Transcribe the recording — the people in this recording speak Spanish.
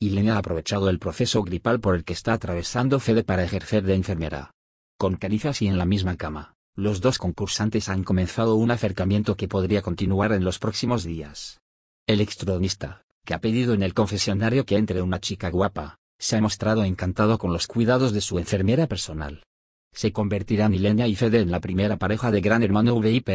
le ha aprovechado el proceso gripal por el que está atravesando Fede para ejercer de enfermera. Con caricias y en la misma cama, los dos concursantes han comenzado un acercamiento que podría continuar en los próximos días. El extronista, que ha pedido en el confesionario que entre una chica guapa, se ha mostrado encantado con los cuidados de su enfermera personal. ¿Se convertirán Ilenia y Fede en la primera pareja de Gran Hermano VIP